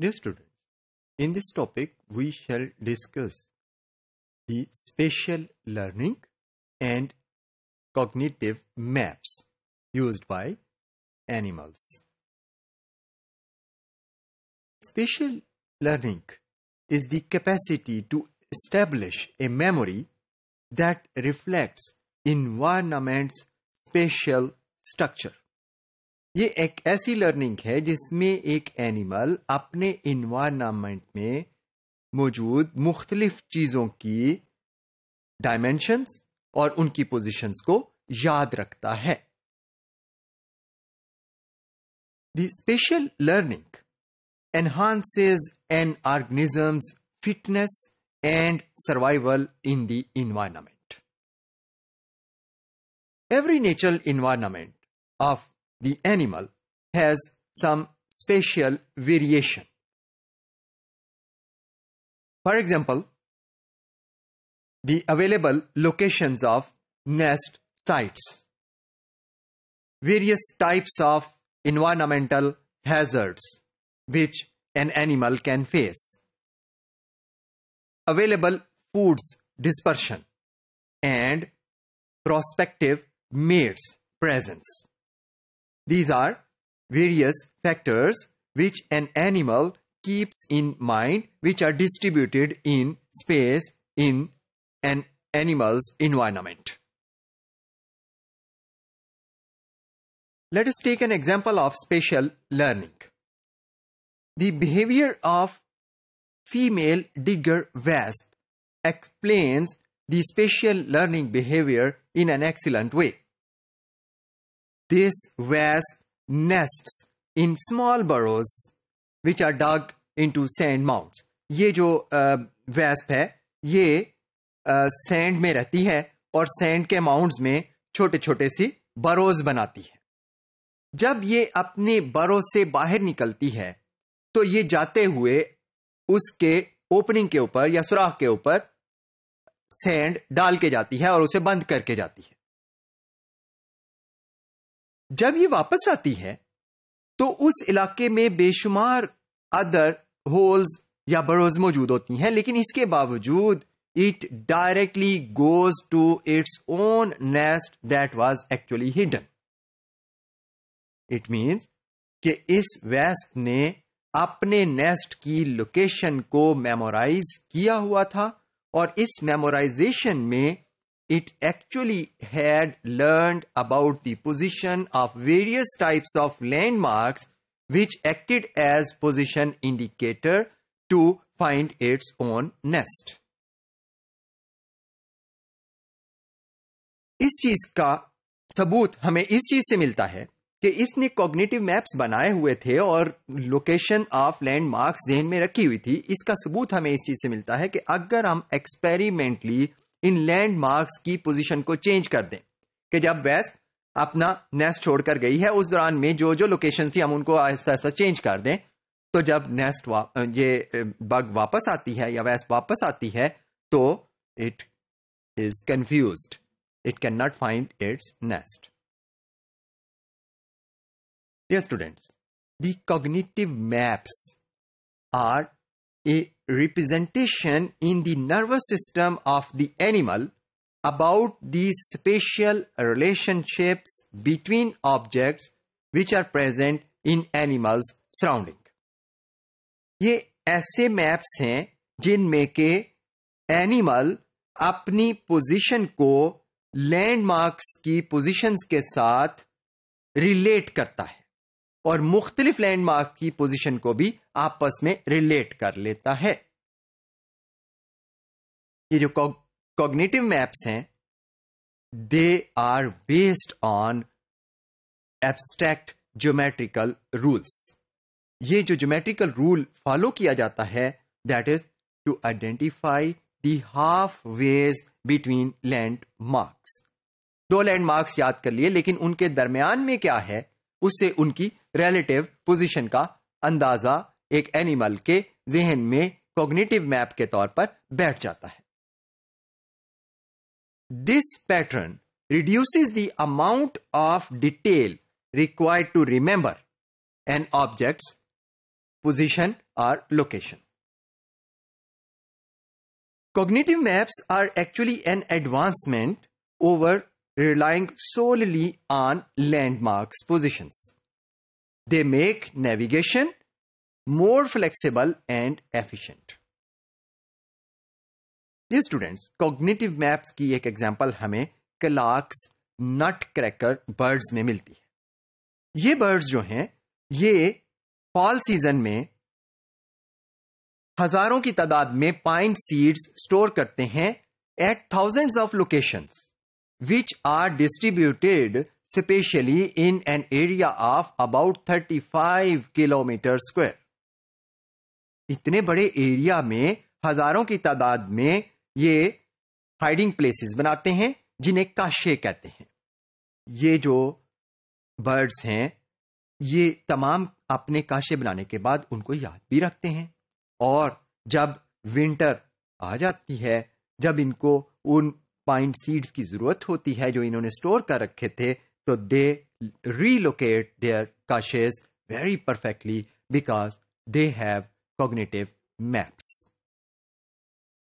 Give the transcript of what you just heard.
Dear students, in this topic we shall discuss the spatial learning and cognitive maps used by animals. Spatial learning is the capacity to establish a memory that reflects environment's spatial structure. ये एक ऐसी learning है जिसमें एक animal अपने environment में मौजूद मुख्तलिफ चीजों की डायमेंशंस और उनकी पोजीशंस को याद रखता है spatial learning enhances an organism's fitness and survival in the environment every natural environment of the animal has some spatial variation. For example, the available locations of nest sites, various types of environmental hazards which an animal can face, available foods dispersion, and prospective mates' presence. These are various factors which an animal keeps in mind which are distributed in space in an animal's environment. Let us take an example of spatial learning. The behavior of female digger wasp explains the spatial learning behavior in an excellent way. This wasp nests in small burrows which are dug into sand mounds. ये जो wasp है ये sand में रहती है और sand के mounds में छोटे छोटे सी बरोज बनाती है जब ये अपने बरो से बाहर निकलती है तो ये जाते हुए उसके ओपनिंग के ऊपर या सुराख के ऊपर सैंड डाल के जाती है और उसे बंद करके जाती है जब ये वापस आती है तो उस इलाके में बेशुमार अदर होल्स या बरोज मौजूद होती हैं लेकिन इसके बावजूद it directly goes to its own nest that was actually hidden it means कि इस वेस्ट ने अपने नेस्ट की लोकेशन को मेमोराइज किया हुआ था और इस मेमोराइजेशन में it actually had learned about the position of various types of landmarks which acted as position indicator to find its own nest. इस चीज का सबूत हमें इस चीज से मिलता है कि इसने कॉग्निटिव मैप्स बनाए हुए थे और लोकेशन ऑफ लैंडमार्क्स जहन में रखी हुई थी इसका सबूत हमें इस चीज से मिलता है कि अगर हम एक्सपेरिमेंटली इन लैंडमार्क्स की पोजीशन को चेंज कर दें कि जब वेस्ट अपना नेस्ट छोड़कर गई है उस दौरान में जो जो लोकेशन थी हम उनको आहिस्ता आहिस्ता चेंज कर दें तो जब नेस्ट ये बग वापस आती है या वेस्ट वापस आती है तो it is confuse it can not find its nest ये students the maps are a representation in the nervous system of the animal about the spatial relationships between objects which are present in animals surrounding. ये ऐसे maps हैं जिनमें ke animal apni position ko landmarks ki positions ke sath relate karta hai और मुख्तलिफ landmark की position को भी आपस में रिलेट कर लेता है ये जो कॉग्निटिव मैप्स हैं they are based on abstract geometrical rules ये जो ज्योमेट्रिकल रूल फॉलो किया जाता है that is to identify the half ways between landmarks दो लैंड मार्क्स याद कर लिए लेकिन उनके दरमियान में क्या है उससे उनकी रिलेटिव पोजीशन का अंदाजा एक एनिमल के जहन में कॉग्निटिव मैप के तौर पर बैठ जाता है this pattern reduces the amount of detail required to remember an object position और location cognitive maps are actually an advancement over relying solely on landmarks positions. They make navigation more flexible and efficient. ये students cognitive maps की एक example हमें Clarks नट cracker birds में मिलती है ये birds जो हैं ये फॉल सीजन में हजारों की तादाद में पाइन सीड्स स्टोर करते हैं at thousands of locations are distributed spatially in an area of about thirty five kilometre square इतने बड़े एरिया में हजारों की तादाद में ये हाइडिंग प्लेसेस बनाते हैं जिन्हें काशे कहते हैं ये जो बर्ड्स हैं ये तमाम अपने काशे बनाने के बाद उनको याद भी रखते हैं और जब विंटर आ जाती है जब इनको उन पाइन सीड्स की जरूरत होती है जो इन्होंने स्टोर कर रखे थे तो they relocate their caches very perfectly because they have cognitive maps